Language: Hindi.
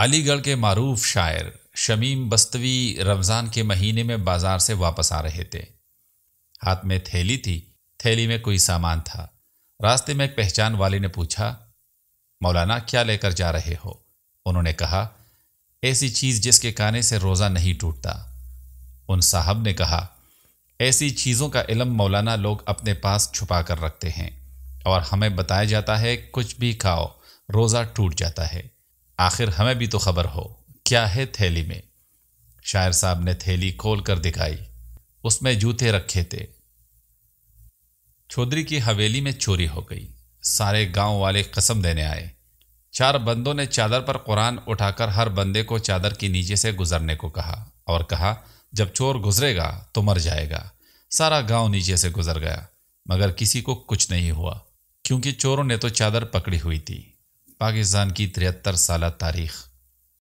अलीगढ़ के मरूफ शायर शमीम बस्तवी रमज़ान के महीने में बाज़ार से वापस आ रहे थे हाथ में थैली थी थैली में कोई सामान था रास्ते में एक पहचान वाले ने पूछा मौलाना क्या लेकर जा रहे हो उन्होंने कहा ऐसी चीज़ जिसके खाने से रोज़ा नहीं टूटता उन साहब ने कहा ऐसी चीज़ों का इलम मौलाना लोग अपने पास छुपा कर रखते हैं और हमें बताया जाता है कुछ भी खाओ रोज़ा टूट जाता है आखिर हमें भी तो खबर हो क्या है थैली में शायर साहब ने थैली खोल कर दिखाई उसमें जूते रखे थे चौधरी की हवेली में चोरी हो गई सारे गांव वाले कसम देने आए चार बंदों ने चादर पर कुरान उठाकर हर बंदे को चादर के नीचे से गुजरने को कहा और कहा जब चोर गुजरेगा तो मर जाएगा सारा गांव नीचे से गुजर गया मगर किसी को कुछ नहीं हुआ क्योंकि चोरों ने तो चादर पकड़ी हुई थी पाकिस्तान की तिहत्तर साल तारीख